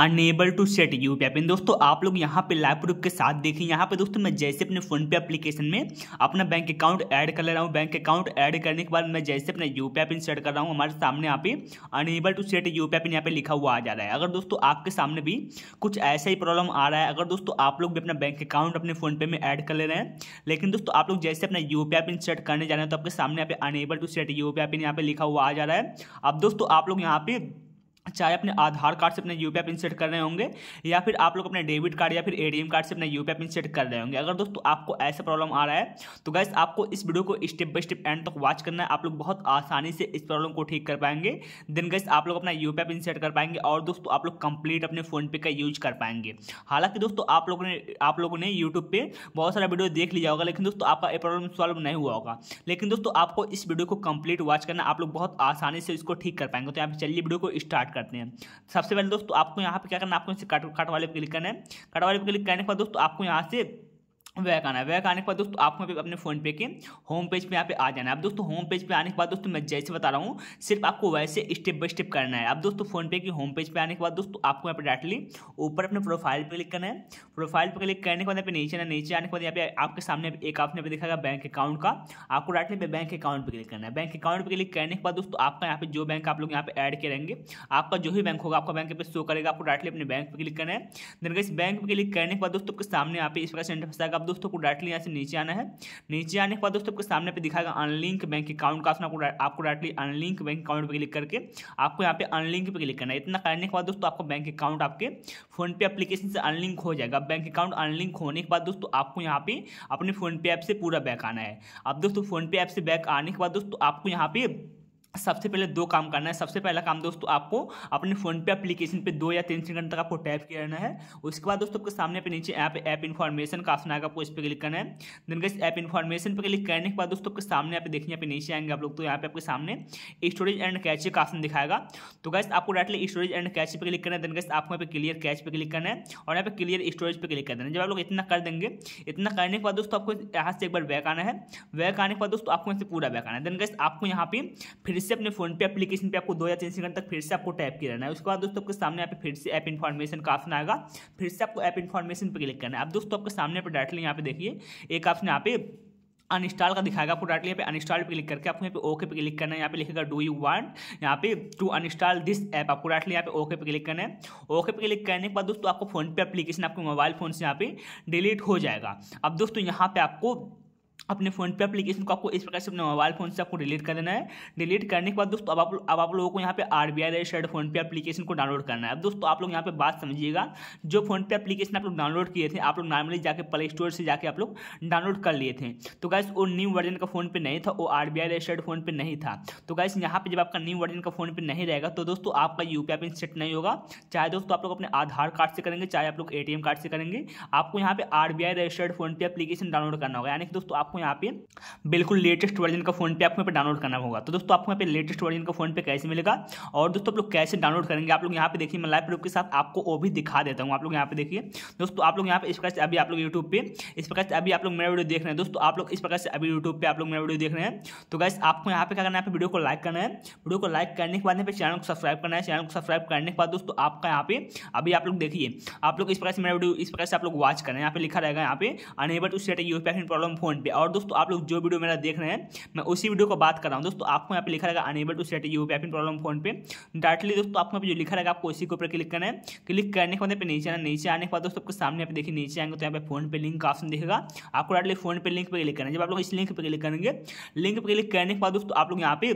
enable to set U P I pin दोस्तों आप लोग यहाँ पे लाइव प्रूफ के साथ देखें यहाँ पे दोस्तों मैं जैसे अपने फोन पे एप्लीकेशन में अपना बैंक अकाउंट ऐड कर ले रहा हूँ बैंक अकाउंट ऐड करने के बाद मैं जैसे अपना U P I pin set कर रहा हूँ हमारे सामने यहाँ पे unable to set U P I pin यहाँ पे लिखा हुआ आ जा रहा है अगर दोस्तों आपके सामने भी कुछ ऐसा ही प्रॉब्लम आ रहा है अगर दोस्तों आप लोग भी अपना बैंक अकाउंट अपने फोन पे में ऐड कर ले रहे हैं लेकिन दोस्तों आप लोग जैसे अपना U P I pin set करने जा रहे हैं तो आपके सामने यहाँ पे unable to set U P I pin यहाँ पे लिखा हुआ आ जा रहा है अब दोस्तों आप लोग यहाँ पे चाहे अपने आधार कार्ड से अपने यू पी इंसर्ट कर रहे होंगे या फिर आप लोग अपने डेबिट कार्ड या फिर एटीएम कार्ड से अपने यू पी इंसर्ट कर रहे होंगे अगर दोस्तों आपको ऐसा प्रॉब्लम आ रहा है तो गैस आपको इस वीडियो को स्टेप बाय स्टेप एंड तक तो वॉच करना है आप लोग बहुत आसानी से इस प्रॉब्लम को ठीक कर पाएंगे देन गैस आप लोग अपना यू पी इंसर्ट कर पाएंगे और दोस्तों आप लोग कंप्लीट अपने फ़ोनपे का यूज कर पाएंगे हालांकि दोस्तों आप लोगों ने आप लोगों ने यूट्यूब पर बहुत सारा वीडियो देख लिया होगा लेकिन दोस्तों आपका ये प्रॉब्लम सॉल्व नहीं हुआ होगा लेकिन दोस्तों आपको इस वीडियो को कंप्लीट वॉच करना आप लोग बहुत आसानी से इसको ठीक कर पाएंगे तो यहाँ पर चलिए वीडियो को स्टार्ट करते हैं सबसे पहले दोस्तों आपको यहाँ पे क्या करना है आपको इसे कट कट वाले पे क्लिक करना है कट वाले पे क्लिक करने के बाद दोस्तों आपको यहाँ से वैक आना है वैक आने के बाद दोस्तों आपको पे अपने फ़ोन पे के होम पेज पे यहाँ पे आ जाना है अब दोस्तों होम पेज पे आने के बाद दोस्तों मैं जैसे बता रहा हूँ सिर्फ आपको वैसे स्टेप बाय स्टेप करना है अब दोस्तों फोन पे के होम पेज पे आने के बाद दोस्तों आपको यहाँ पे डायरेक्टली ऊपर अपने प्रोफाइल पर क्लिक करना है प्रोफाइल पर क्लिक करने के बाद यहाँ पे नीचे ना नीचे आने के बाद यहाँ पे आपके सामने एक आपने पे दिखाएगा बैंक अकाउंट का आपको डायरेक्टली बैंक अकाउंट पर क्लिक करना है बैंक अकाउंट पर क्लिक करने के बाद दोस्तों आपका यहाँ पे जो बैंक आप लोग यहाँ पे ऐड करेंगे आपका जो भी बैंक होगा आपका बैंक पर शो करेगा आपको डायरेक्टली अपने बैंक पर क्लिक करना है इस बैंक पर क्लिक करने के बाद दोस्तों आपके सामने यहाँ पे इस प्रकार से इंटरफेस आएगा दोस्तों को डायरेक्टली यहाँ से नीचे आना है नीचे आने के बाद दोस्तों आपके सामने पे दिखाएगा अनलिंक बैंक अकाउंट का आपको आपको डायरेक्टली अनलिंक बैंक अकाउंट पर क्लिक करके आपको यहाँ पे अनलिंक पर क्लिक करना है इतना करने के बाद दोस्तों आपका बैंक अकाउंट आपके फोनपे अपलीकेशन से अनलिंक हो जाएगा बैंक अकाउंट अनलिंक होने के बाद दोस्तों आपको यहाँ पे अपने फोनपे ऐप से पूरा बैक आना है अब दोस्तों फोनपे ऐप से बैक आने के बाद दोस्तों आपको यहाँ पे सबसे पहले दो काम करना है सबसे पहला काम दोस्तों आपको अपने फ़ोन पे एप्लीकेशन पे दो या तीन सेकंड तक आपको टैप किया रहना है उसके बाद दोस्तों आपके सामने पे नीचे ऐप ऐप इन्फॉर्मेशन का ऑप्शन आएगा आपको इस पर क्लिक करना है देन गैस ऐप इन्फॉर्मेशन पे क्लिक करने के बाद दोस्तों आपके सामने आप देखिए यहाँ पे नीचे आएंगे आप लोग तो यहाँ पे आपके सामने स्टोरेज एंड कैच का ऑप्शन दिखाएगा तो गैस आपको डायरेक्टली स्टोरेज एंड कैच पर क्लिक करना है देन गैस आपको यहाँ पे क्लियर कैच पर क्लिक करना है और यहाँ पे क्लियर स्टोरेज पर क्लिक कर देना जब आप लोग इतना कर देंगे इतना करने के बाद दोस्तों आपको यहाँ से एक बार बैक आना है बैक आने के बाद दोस्तों आपको यहाँ से पूरा बैक आना है देन गैस आपको यहाँ पे फिर इससे अपने फोन पे एप्लीकेशन पे आपको दो या तीन सेकंड तक फिर से आपको टैप किया रहना है उसके बाद दोस्तों आपके सामने यहाँ पे फिर से ऐप इन्फॉर्मेशन का ऑप्शन आएगा फिर से आपको ऐप इन्फॉर्मेशन पर क्लिक करना है अब दोस्तों आपके सामने पर डायरेक्टली यहाँ पे देखिए एक ऑप्शन यहाँ पे अनस्टॉल का दिखाएगा आपको डायरेक्टली यहाँ पे अनस्टॉल पे क्लिक करके आपको यहाँ पे ओके पे क्लिक करना है यहाँ पे लिखेगा डू यू वांट यहाँ पे टू अनस्टॉल दिस ऐप आपको डायरेक्टली यहाँ पे ओके पे क्लिक करना है ओके पे क्लिक करने के बाद दोस्तों आपको फोन पे एप्लीकेशन आपके मोबाइल फोन से यहाँ पे डिलीट हो जाएगा अब दोस्तों यहाँ पे आपको अपने फोन पे अपलीकेशन को आपको इस प्रकार से अपने मोबाइल फोन से आपको डिलीट कर देना है डिलीट करने के बाद दोस्तों अब आप अब आप लोगों को यहाँ पे R B I registered PhonePe application को डाउनलोड करना है अब दोस्तों आप लोग यहाँ पे बात समझिएगा जो फोन पे एप्लीकेशन आप लोग डाउनलोड किए थे आप लोग नॉर्मली जाकर प्ले स्टोर से जाकर आप लोग डाउनलोड कर लिए थे तो गैस वो न्यू वर्जन का फोन पे नहीं था वो R B I registered PhonePe नहीं था तो गैस यहाँ पे जब आपका न्यू वर्जन का फोन पे नहीं रहेगा तो दोस्तों आपका U P I pin set नहीं होगा चाहे दोस्तों आप लोग अपने आधार कार्ड से करेंगे चाहे आप लोग ए टी एम कार्ड से करेंगे आपको यहाँ पे R B I registered PhonePe application download करना होगा यानी कि दोस्तों आपको यहाँ पे बिल्कुल लेटेस्ट वर्जन का फोन पे आपको यहाँ पे डाउनलोड करना होगा तो दोस्तों आपको यहाँ पे लेटेस्ट वर्जन का फोन पे कैसे मिलेगा और दोस्तों आप लोग कैसे डाउनलोड करेंगे आप लोग यहाँ पे देखिए मैं लाइव प्रूफ के साथ आपको वो भी दिखा देता हूँ आप लोग यहाँ पे देखिए दोस्तों आप लोग यहाँ पे इस प्रकार से अभी आप लोग यूट्यूब पे इस प्रकार से अभी आप लोग मेरा वीडियो देख रहे हैं दोस्तों आप लोग इस प्रकार से अभी यूट्यूब पर आप लोग मेरा वीडियो देख रहे हैं तो गैस आपको यहाँ पे क्या करना है वीडियो को लाइक करना है वीडियो को लाइक करने के बाद यहाँ पे चैनल को सब्सक्राइब करना है चैनल को सब्सक्राइब करने के बाद दोस्तों आपका यहाँ पे अभी आप लोग देखिए आप लोग इस प्रकार से मेरा वीडियो इस प्रकार से आप लोग वॉच करें यहाँ पे लिखा रहेगा यहाँ पे unable to set U pack problem PhonePe और और दोस्तों आप लोग जो वीडियो मेरा देख रहे हैं मैं उसी वीडियो को बात कर रहा हूँ दोस्तों आपको यहाँ पे लिखा रहेगा unable to set U P problem PhonePe directly दोस्तों आपको जो लिखा रहेगा आपको उसी के ऊपर क्लिक करना है क्लिक करने के बाद यहाँ पे नीचे आना नीचे आने के बाद दोस्तों आपके सामने यहाँ पे देखिए नीचे आएंगे तो यहाँ पे फोन पे लिंक का ऑप्शन देखेगा आपको डायरेक्टली फोन पे लिंक पर क्लिक करना है जब आप लोग इस लिंक पर क्लिक करेंगे लिंक पर क्लिक करने के बाद दोस्तों आप लोग यहाँ पे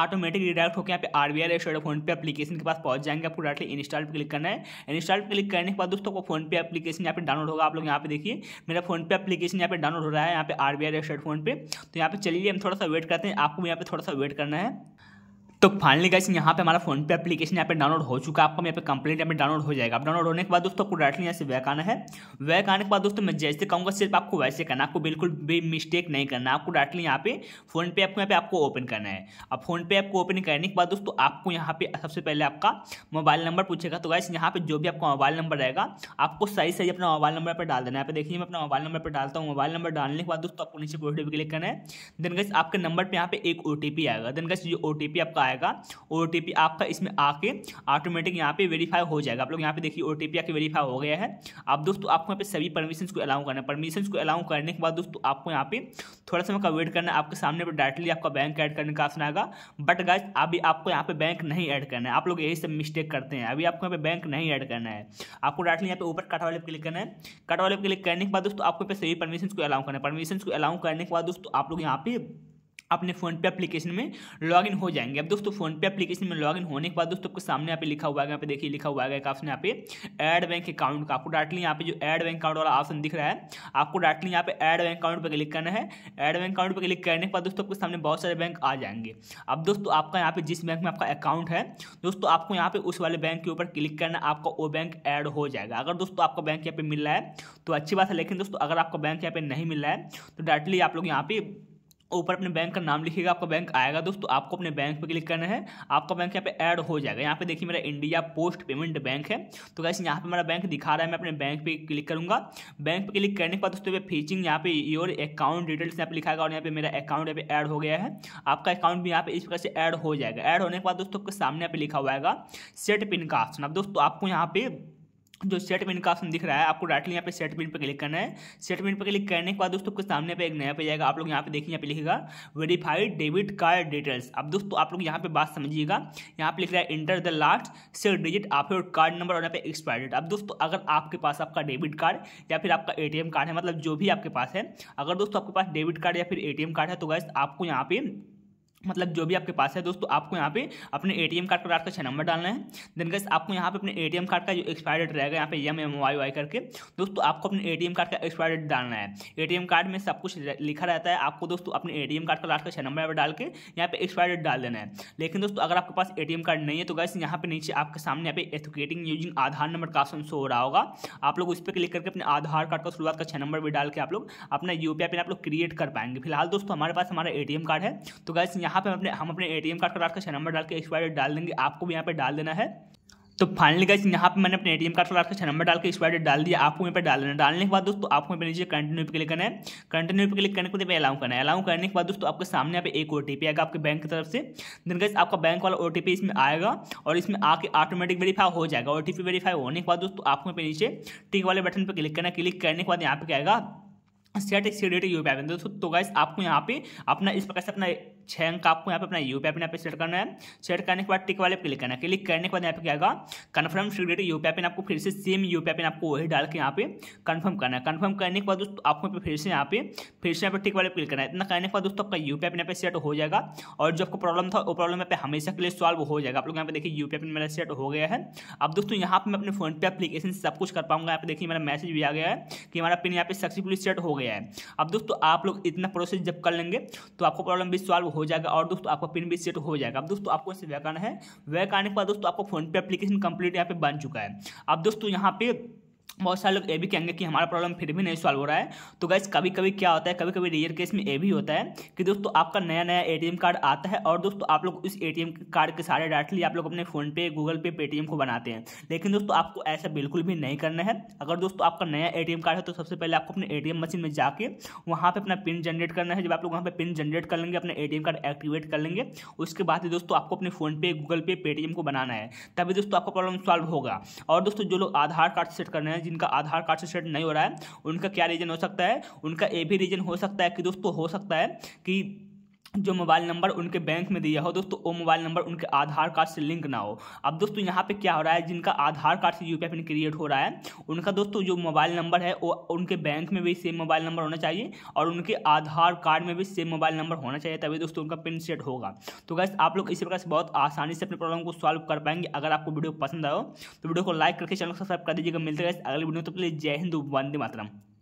ऑटोमेटिक रिडायरेक्ट होकर यहाँ पे R B I restore PhonePe application के पास पहुंच जाएंगे आपको डायरेक्टली इंस्टॉल पर क्लिक करना है इंस्टॉल पर क्लिक करने के बाद दोस्तों को फोन पे अपलीकेशन यहाँ पे डाउनलोड होगा आप लोग यहाँ पे देखिए मेरा फोन पे अपलीकेशन यहाँ पे डाउनलोड हो रहा है यहाँ पे R B I restore PhonePe तो यहाँ पे चलिए हम थोड़ा सा वेट करते हैं आपको यहाँ पे थोड़ा सा वेट करना है तो फाइनली गाइस यहाँ पे हमारा फोन पे एप्लीकेशन यहाँ पे डाउनलोड हो चुका है आपको यहाँ पे कंप्लीट यहाँ पे डाउनलोड हो जाएगा डाउनलोड होने के बाद दोस्तों आपको डायरेक्टली यहाँ से वैक आना है वैक आने के बाद दोस्तों मैं जैसे कहूँगा सिर्फ आपको वैसे करना आपको बिल्कुल भी मिस्टेक नहीं करना आपको डायरेक्टली यहाँ पे फोन पे ऐप को यहाँ पे आपको ओपन करना है अब फोन पे ऐप को ओपन करने के बाद दोस्तों आपको यहाँ पे सबसे पहले आपका मोबाइल नंबर पूछेगा तो गाइस यहाँ पे जो भी आपका मोबाइल नंबर रहेगा आपको सही सही अपना मोबाइल नंबर पर डाल देना है यहाँ पे देखिए मैं अपना मोबाइल नंबर पर डालता हूँ मोबाइल नंबर डालने के बाद दोस्तों आपको नीचे ओ क्लिक करना है देन गाइस आपके नंबर पर यहाँ पे एक ओ आएगा देन गाइस जो ओ आपका आएगा ओ आपका इसमें आके ऑटोमेटिक यहाँ पे वेरीफाई हो जाएगा आप लोग यहाँ पे देखिए ओ टी आके वेरीफाई हो गया है अब दोस्तों आपको यहाँ पे सभी परमिशन को अलाउ करना है परमिशन को अलाउ करने के बाद दोस्तों आपको यहाँ पे थोड़ा समय का वेट करना है आपके सामने पर डायरेक्टली आपका बैंक ऐड करने का ऑप्शन आएगा बट गाइज अभी आपको यहाँ पे बैंक नहीं ऐड करना है आप लोग यही सब मिस्टेक करते हैं अभी आपको यहाँ पे बैंक नहीं ऐड करना है आपको डायरेक्टली यहाँ पे ऊपर कट वाले क्लिक करना है कट वाले क्लिक करने के बाद दोस्तों आपको पे सभी परमिशन को अलाउ करना है परमिशन को अलाउ करने के बाद दोस्तों आप लोग यहाँ पे अपने फोन पे एप्लीकेशन में लॉगिन हो जाएंगे अब दोस्तों फोन पे एप्लीकेशन में लॉगिन होने के बाद दोस्तों आपके सामने यहाँ पे लिखा हुआ है यहाँ पे देखिए लिखा हुआ है एक यहाँ पे एड बैंक अकाउंट का आपको डायरेक्टली यहाँ पे जो एड बैंक अकाउंट वाला ऑप्शन दिख रहा है आपको डायरेक्टली यहाँ पे एड बैंक अकाउंट पर क्लिक करना है एड बैंक अकाउंट पर क्लिक करने के बाद दोस्तों आपके सामने बहुत सारे बैंक आ जाएंगे अब दोस्तों आपका यहाँ पे जिस बैंक में आपका अकाउंट है दोस्तों आपको यहाँ पे उस वाले बैंक के ऊपर क्लिक करना आपका वो बैंक ऐड हो जाएगा अगर दोस्तों आपका बैंक यहाँ पे मिल रहा है तो अच्छी बात है लेकिन दोस्तों अगर आपका बैंक यहाँ पे नहीं मिल रहा है तो डायरेक्टली आप लोग यहाँ पे ऊपर अपने बैंक का नाम लिखिएगा आपका बैंक आएगा दोस्तों आपको अपने बैंक पर क्लिक करना है आपका बैंक यहाँ पे ऐड हो जाएगा यहाँ पे देखिए मेरा इंडिया पोस्ट पेमेंट बैंक है तो कैसे यहाँ पे मेरा बैंक दिखा रहा है मैं अपने बैंक पे क्लिक करूँगा बैंक पे क्लिक करने के बाद दोस्तों फीचिंग यहाँ पे योर अकाउंट डिटेल्स यहाँ पर लिखा और यहाँ पे मेरा अकाउंट यहाँ पे ऐड हो गया है आपका अकाउंट भी यहाँ पे इस प्रकार से ऐड हो जाएगा ऐड होने के बाद दोस्तों आपके सामने यहाँ पे लिखा हुआ है सेट पिन का ऑप्शन अब दोस्तों आपको यहाँ पे जो सेट मिन का ऑप्शन दिख रहा है आपको डायरेक्टली यहाँ पे सेट मिन पर क्लिक करना है सेट मिन पर क्लिक करने के बाद दोस्तों आपके सामने पे एक नया पेज आएगा आप लोग यहाँ पे देखिए यहाँ पे लिखेगा वेरीफाइड डेबिट कार्ड डिटेल्स अब दोस्तों आप लोग यहाँ पे बात समझिएगा यहाँ पे लिख रहा है enter the last six digit आप कार्ड नंबर और यहाँ पे एक्सपायर डेट अब दोस्तों अगर आपके पास आपका डेबिट कार्ड या फिर आपका ए कार्ड है मतलब जो भी आपके पास है अगर दोस्तों आपके पास डेबिट कार्ड या फिर ए कार्ड है तो गैस आपको यहाँ पे मतलब जो भी आपके पास है दोस्तों आपको यहाँ पे अपने एटीएम कार्ड का रात का छः नंबर डालना है देन गैस आपको यहाँ पे अपने एटीएम कार्ड का जो एक्सपायर डेट रहेगा यहाँ पे एम एम वाई वाई करके दोस्तों आपको अपने एटीएम कार्ड का एक्सपायर डेट डालना है एटीएम कार्ड में सब कुछ लिखा रहता है आपको दोस्तों अपने ए कार्ड का रात का छः नंबर डाल के यहाँ पे एक्सपायर डेट डाल देना है लेकिन दोस्तों अगर आपके पास ए कार्ड नहीं है तो गैस यहाँ पे नीचे आपके सामने यहाँ पे एथुकेटिंग यूजिंग आधार नंबर का ऑप्शन शो हो रहा होगा आप लोग उस पर क्लिक करके अपने आधार कार्ड का शुरुआत का छः नंबर भी डाल के आप लोग अपना यू पिन आप लोग क्रिएट कर पाएंगे फिलहाल दोस्तों हमारे पास हमारा ए कार्ड है तो गैस यहाँ यहाँ पे अपने हम अपने एटीएम कार्ड का का छः नंबर डाल के एक्सपायर डेट डाल देंगे आपको भी यहाँ पे डाल देना है तो फाइनली गाइस यहाँ पे मैंने अपने एटीएम कार्ड का छः नंबर डाल के एक्सपायर डेट डाल दिया आपको यहाँ पे डाल देना डालने के बाद दोस्तों आपको यहाँ पे नीचे कंटिन्यू पे क्लिक करना है कंटिन्यू पे क्लिक करने के बाद अलाउ करना है अलाउ करने के बाद दोस्तों आपके सामने यहाँ पे एक ओटीपी आएगा आपके बैंक की तरफ से दिन गाइस आपका बैंक वाला ओटीपी इसमें आएगा और इसमें आके ऑटोमेटिक वेरीफाई हो जाएगा ओटीपी वेरीफाई होने के बाद दोस्तों आपको यहाँ पे नीचे टिक वाले बटन पर क्लिक करना है क्लिक करने के बाद यहाँ पे क्या आएगा सेट एक सीडेट यू पे आएगा दोस्तों तो गाइस आपको यहाँ पे अपना इस प्रकार से अपना छः अंक आपको यहाँ पे अपना यू पी पिन यहाँ पे सेट करना है सेट करने के बाद टिक वाले क्लिक करना है क्लिक करने के बाद यहाँ पे क्या होगा confirm security U P pin आपको फिर से सेम यू पी पिन आपको वही डाल के यहाँ पे कन्फर्म करना है कन्फर्म करने के बाद दोस्तों आपको यहाँ पे फिर से यहाँ पे फिर से यहाँ पे टिक वाले क्लिक करना है इतना करने के बाद दोस्तों आपका यू पी पिन यहाँ पे सेट हो जाएगा और जो आपको प्रॉब्लम था वो प्रॉब्लम यहाँ पे हमेशा के लिए सॉल्व हो जाएगा आप लोग यहाँ पे देखिए यू पी पिन मेरा सेट हो गया है अब दोस्तों यहाँ पर मैं अपने फोन पे अपलीकेशन से सब कुछ कर पाऊंगा यहाँ पे देखिए मेरा मैसेज भी आ गया है कि हमारा पिन यहाँ पे सक्सेसफुली सेट हो गया है अब दोस्तों आप लोग इतना प्रोसेस जब कर लेंगे तो आपको प्रॉब्लम भी सॉल्व हो जाएगा और दोस्तों आपका पिन भी सेट हो जाएगा अब दोस्तों आपको वैक आना है वैक आने के बाद दोस्तों आपका फोन पे एप्लीकेशन कंप्लीट यहाँ पे बन चुका है अब दोस्तों यहाँ पे बहुत सारे लोग ये भी कहेंगे कि हमारा प्रॉब्लम फिर भी नहीं सॉल्व हो रहा है तो गैस कभी कभी क्या होता है कभी कभी रेयर केस में ये भी होता है कि दोस्तों आपका नया नया एटीएम कार्ड आता है और दोस्तों आप लोग उस एटीएम कार्ड के सारे डायरेक्टली आप लोग अपने फ़ोन पे गूगल पे पेटीएम को बनाते हैं लेकिन दोस्तों आपको ऐसा बिल्कुल भी नहीं करना है अगर दोस्तों आपका नया ए कार्ड है तो सबसे पहले आपको अपने ए मशीन में जाके वहाँ पर अपना पिन जनरेट करना है जब आप लोग वहाँ पर पिन जनरेट कर लेंगे अपने ए कार्ड एक्टिवेट कर लेंगे उसके बाद ही दोस्तों आपको अपने फ़ोन पे गूगल पे पेटीएम को बनाना है तभी दोस्तों आपका प्रॉब्लम सॉल्व होगा और दोस्तों जो लोग आधार कार्ड सेट करने हैं जिनका आधार कार्ड से सेट नहीं हो रहा है उनका क्या रीजन हो सकता है उनका ये भी रीजन हो सकता है कि दोस्तों हो सकता है कि जो मोबाइल नंबर उनके बैंक में दिया हो दोस्तों वो मोबाइल नंबर उनके आधार कार्ड से लिंक ना हो अब दोस्तों यहाँ पे क्या हो रहा है जिनका आधार कार्ड से यू पी क्रिएट हो रहा है उनका दोस्तों जो मोबाइल नंबर है वो उनके बैंक में भी सेम मोबाइल नंबर होना चाहिए और उनके आधार कार्ड में भी सेम मोबाइल नंबर होना चाहिए तभी दोस्तों उनका पिन सेट होगा तो गैस आप लोग इसी प्रकार से बहुत आसानी से अपने प्रॉब्लम को सॉल्व कर पाएंगे अगर आपको वीडियो पसंद आओ तो वीडियो को लाइक करके चैनल को सब्सक्राइब कर दीजिएगा मिलते गए अगले वीडियो तो प्लीज़ जय हिंद वंदे मातरम